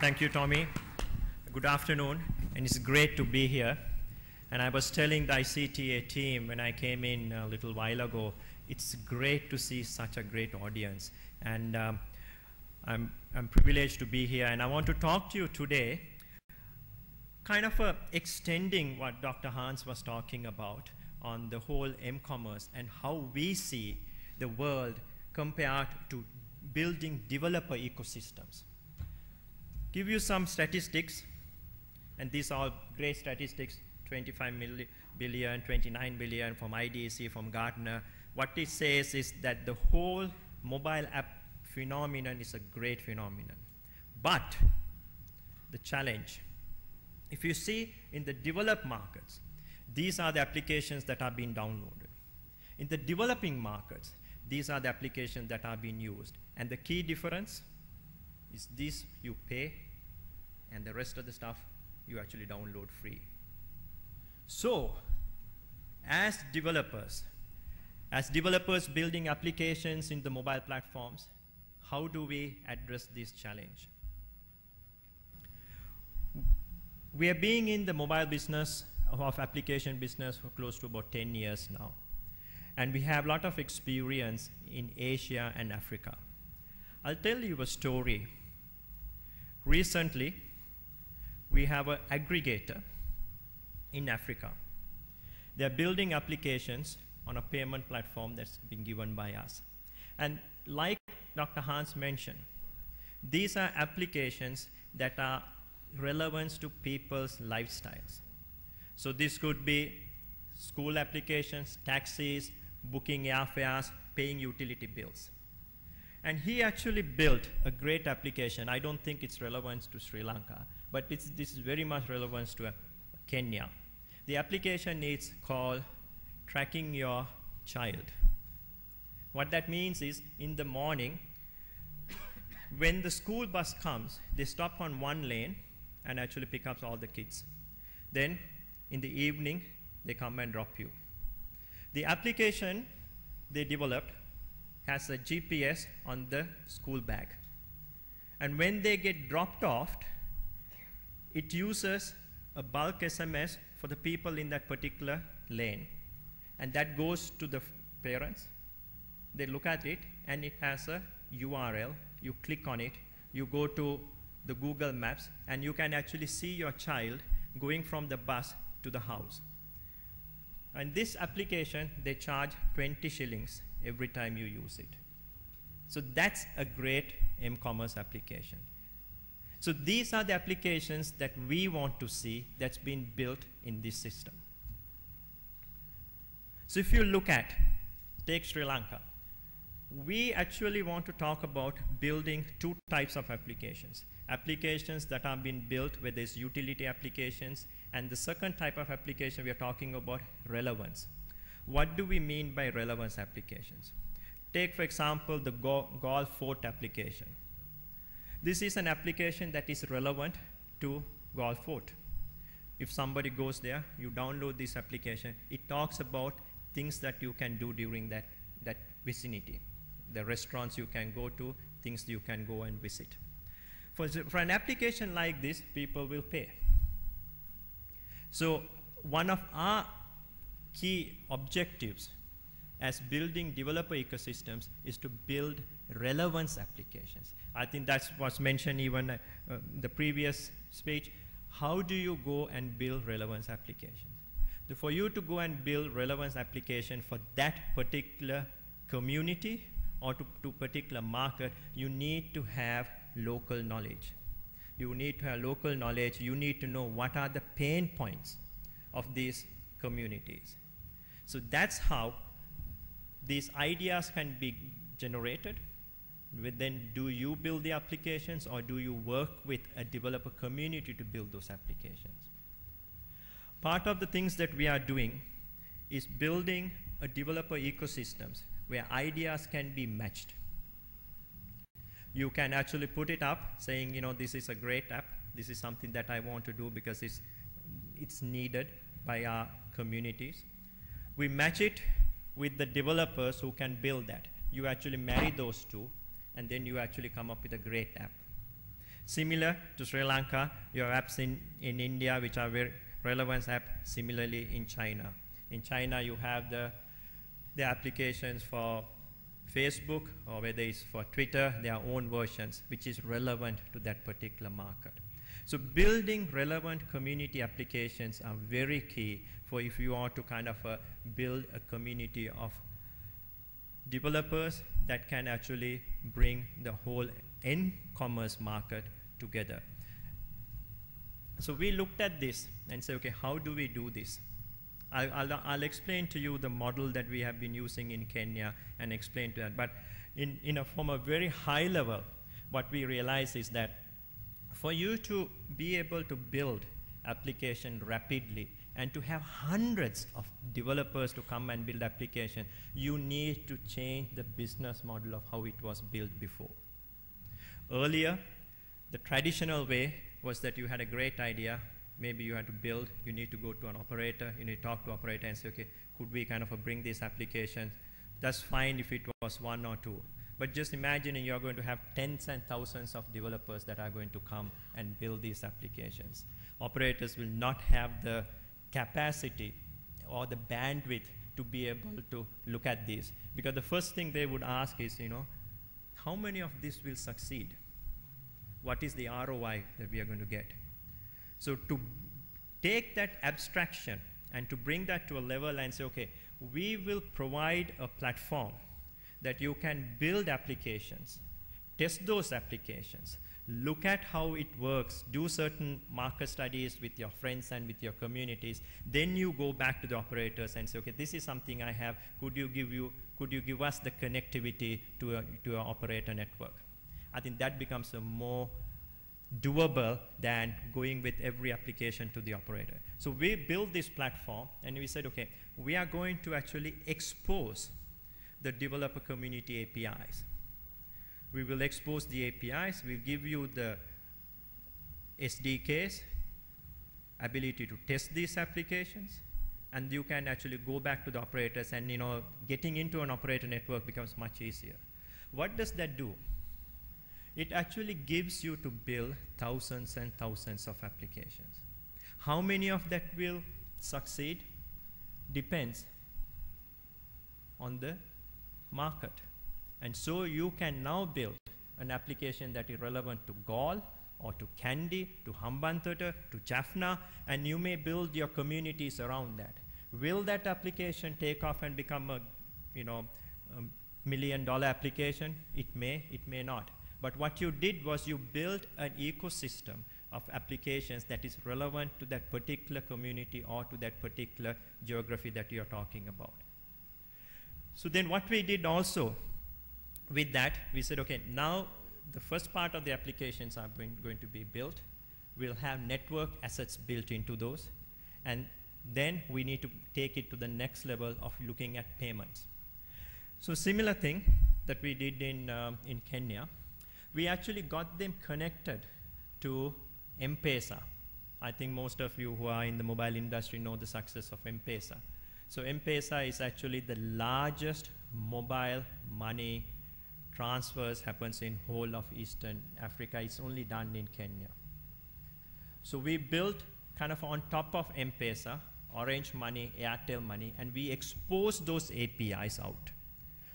Thank you, Tommy. Good afternoon, and it's great to be here. And I was telling the ICTA team when I came in a little while ago, it's great to see such a great audience. And um, I'm, I'm privileged to be here, and I want to talk to you today kind of uh, extending what Dr. Hans was talking about on the whole m-commerce and how we see the world compared to building developer ecosystems give you some statistics, and these are great statistics, 25 billion, 29 billion from IDC, from Gartner. What it says is that the whole mobile app phenomenon is a great phenomenon. But the challenge, if you see in the developed markets, these are the applications that are being downloaded. In the developing markets, these are the applications that are being used. And the key difference, is this you pay, and the rest of the stuff you actually download free. So, as developers, as developers building applications in the mobile platforms, how do we address this challenge? We are being in the mobile business of application business for close to about 10 years now. And we have a lot of experience in Asia and Africa. I'll tell you a story recently, we have an aggregator in Africa. They're building applications on a payment platform that's been given by us. And like Dr. Hans mentioned, these are applications that are relevant to people's lifestyles. So this could be school applications, taxis, booking airfares, paying utility bills. And he actually built a great application. I don't think it's relevant to Sri Lanka, but this is very much relevant to uh, Kenya. The application is called Tracking Your Child. What that means is in the morning, when the school bus comes, they stop on one lane and actually pick up all the kids. Then in the evening, they come and drop you. The application they developed has a GPS on the school bag. And when they get dropped off, it uses a bulk SMS for the people in that particular lane. And that goes to the parents. They look at it, and it has a URL. You click on it. You go to the Google Maps, and you can actually see your child going from the bus to the house. And this application, they charge 20 shillings every time you use it. So that's a great m-commerce application. So these are the applications that we want to see that's been built in this system. So if you look at, take Sri Lanka, we actually want to talk about building two types of applications. Applications that have been built where there's utility applications, and the second type of application we are talking about relevance, what do we mean by relevance applications? Take, for example, the Go Golf Fort application. This is an application that is relevant to Golf Fort. If somebody goes there, you download this application. It talks about things that you can do during that, that vicinity, the restaurants you can go to, things you can go and visit. For, for an application like this, people will pay. So one of our key objectives as building developer ecosystems is to build relevance applications. I think that was mentioned even uh, the previous speech. How do you go and build relevance applications? The, for you to go and build relevance application for that particular community or to, to particular market, you need to have local knowledge. You need to have local knowledge. You need to know what are the pain points of these communities. So that's how these ideas can be generated. Then do you build the applications or do you work with a developer community to build those applications? Part of the things that we are doing is building a developer ecosystems where ideas can be matched. You can actually put it up saying, you know, this is a great app. This is something that I want to do because it's, it's needed by our communities. We match it with the developers who can build that. You actually marry those two, and then you actually come up with a great app. Similar to Sri Lanka, your apps in, in India, which are very relevance app, similarly in China. In China, you have the, the applications for Facebook or whether it's for Twitter, their own versions, which is relevant to that particular market. So building relevant community applications are very key for if you are to kind of uh, build a community of developers that can actually bring the whole e-commerce market together. So we looked at this and said, okay, how do we do this? I'll, I'll, I'll, explain to you the model that we have been using in Kenya and explain to that. But in, in a, from a very high level, what we realize is that for you to be able to build application rapidly and to have hundreds of developers to come and build application, you need to change the business model of how it was built before. Earlier, the traditional way was that you had a great idea, maybe you had to build, you need to go to an operator, you need to talk to operator and say, okay, could we kind of bring this application? That's fine if it was one or two. But just imagine you're going to have tens and thousands of developers that are going to come and build these applications. Operators will not have the capacity or the bandwidth to be able to look at these. Because the first thing they would ask is, you know, how many of this will succeed? What is the ROI that we are going to get? So to take that abstraction and to bring that to a level and say, okay, we will provide a platform that you can build applications, test those applications, look at how it works, do certain market studies with your friends and with your communities, then you go back to the operators and say, okay, this is something I have, could you give, you, could you give us the connectivity to a, to an operator network? I think that becomes a more doable than going with every application to the operator. So we built this platform and we said, okay, we are going to actually expose the developer community APIs. We will expose the APIs. We'll give you the SDKs, ability to test these applications, and you can actually go back to the operators and you know getting into an operator network becomes much easier. What does that do? It actually gives you to build thousands and thousands of applications. How many of that will succeed depends on the market. And so you can now build an application that is relevant to Gaul or to Kandy, to Hambantota, to Jaffna, and you may build your communities around that. Will that application take off and become a, you know, a million dollar application? It may, it may not. But what you did was you built an ecosystem of applications that is relevant to that particular community or to that particular geography that you're talking about. So then what we did also with that, we said, okay, now the first part of the applications are going, going to be built. We'll have network assets built into those. And then we need to take it to the next level of looking at payments. So similar thing that we did in, um, in Kenya, we actually got them connected to M-Pesa. I think most of you who are in the mobile industry know the success of M-Pesa. So M-Pesa is actually the largest mobile money transfers happens in whole of Eastern Africa. It's only done in Kenya. So we built kind of on top of M-Pesa, Orange Money, Airtel Money, and we expose those APIs out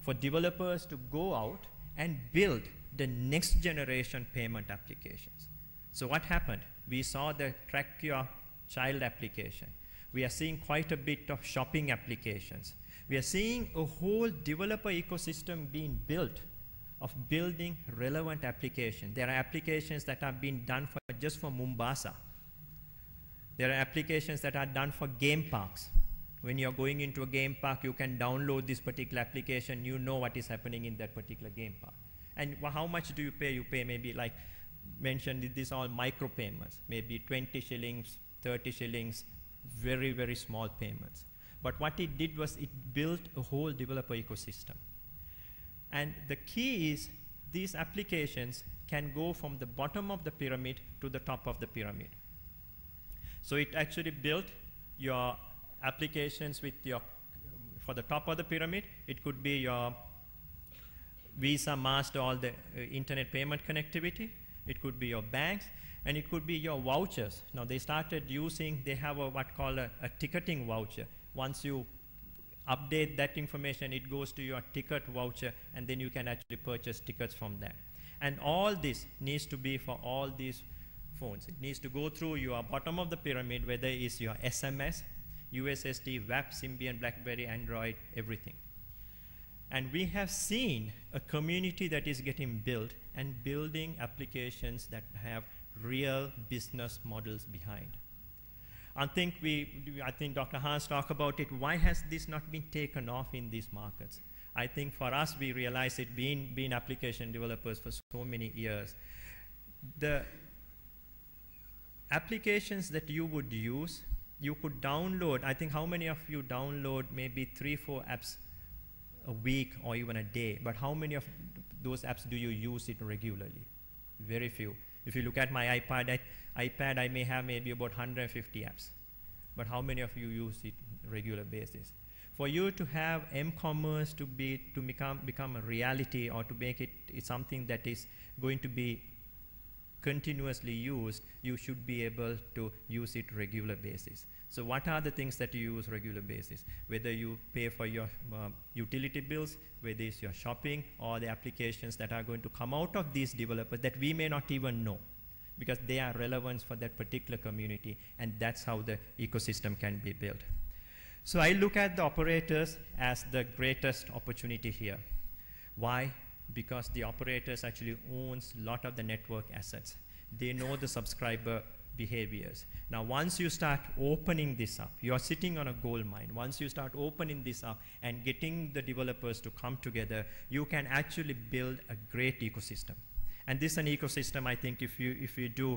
for developers to go out and build the next generation payment applications. So what happened? We saw the track your child application. We are seeing quite a bit of shopping applications. We are seeing a whole developer ecosystem being built of building relevant applications. There are applications that are being done for, just for Mombasa. There are applications that are done for game parks. When you're going into a game park, you can download this particular application. You know what is happening in that particular game park. And how much do you pay? You pay maybe like mentioned, these are all micropayments, maybe 20 shillings, 30 shillings, very, very small payments. But what it did was it built a whole developer ecosystem. And the key is these applications can go from the bottom of the pyramid to the top of the pyramid. So it actually built your applications with your, for the top of the pyramid, it could be your Visa, Master, all the uh, internet payment connectivity. It could be your banks and it could be your vouchers. Now they started using, they have a what called a, a ticketing voucher. Once you update that information, it goes to your ticket voucher, and then you can actually purchase tickets from that. And all this needs to be for all these phones. It needs to go through your bottom of the pyramid, whether it's your SMS, USSD, WAP, Symbian, BlackBerry, Android, everything. And we have seen a community that is getting built and building applications that have real business models behind. I think we, I think Dr. Haas talked about it. Why has this not been taken off in these markets? I think for us, we realize it being, being application developers for so many years. The applications that you would use, you could download, I think how many of you download maybe three, four apps a week or even a day, but how many of those apps do you use it regularly? Very few. If you look at my iPad, I, iPad, I may have maybe about 150 apps. But how many of you use it regular basis? For you to have m-commerce to be to become become a reality or to make it something that is going to be continuously used, you should be able to use it regular basis. So what are the things that you use regular basis? Whether you pay for your uh, utility bills, whether it's your shopping, or the applications that are going to come out of these developers that we may not even know because they are relevant for that particular community, and that's how the ecosystem can be built. So I look at the operators as the greatest opportunity here. Why? Because the operators actually owns a lot of the network assets. They know the subscriber behaviors. Now, once you start opening this up, you are sitting on a gold mine. Once you start opening this up and getting the developers to come together, you can actually build a great ecosystem. And this is an ecosystem, I think, if you, if you do,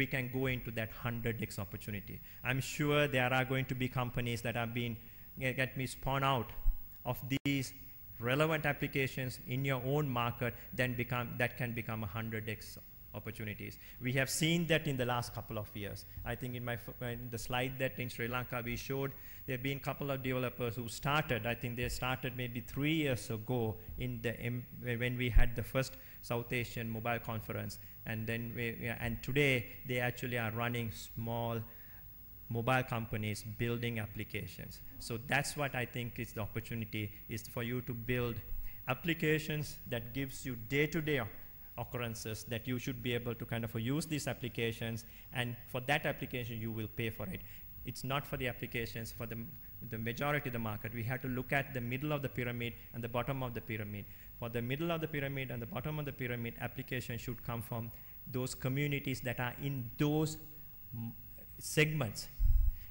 we can go into that 100x opportunity. I'm sure there are going to be companies that have been, eh, get me spawn out of these relevant applications in your own market then become, that can become a 100x opportunities. We have seen that in the last couple of years. I think in, my, uh, in the slide that in Sri Lanka we showed, there have been a couple of developers who started, I think they started maybe three years ago in the, when we had the first South Asian mobile conference. And, then we, and today they actually are running small mobile companies building applications. So that's what I think is the opportunity, is for you to build applications that gives you day-to-day day to day occurrences that you should be able to kind of use these applications and for that application you will pay for it. It's not for the applications, for the, the majority of the market. We have to look at the middle of the pyramid and the bottom of the pyramid. For the middle of the pyramid and the bottom of the pyramid, application should come from those communities that are in those mm, segments.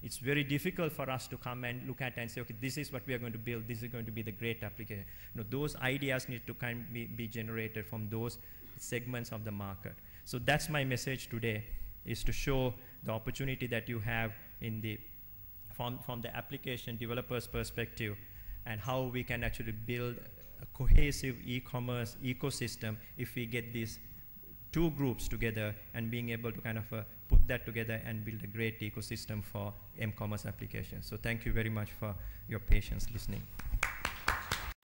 It's very difficult for us to come and look at and say, okay, this is what we are going to build. This is going to be the great application. No, those ideas need to kind of be, be generated from those segments of the market. So that's my message today, is to show the opportunity that you have in the, from, from the application developer's perspective and how we can actually build a cohesive e-commerce ecosystem if we get these two groups together and being able to kind of uh, put that together and build a great ecosystem for m-commerce applications. So thank you very much for your patience listening.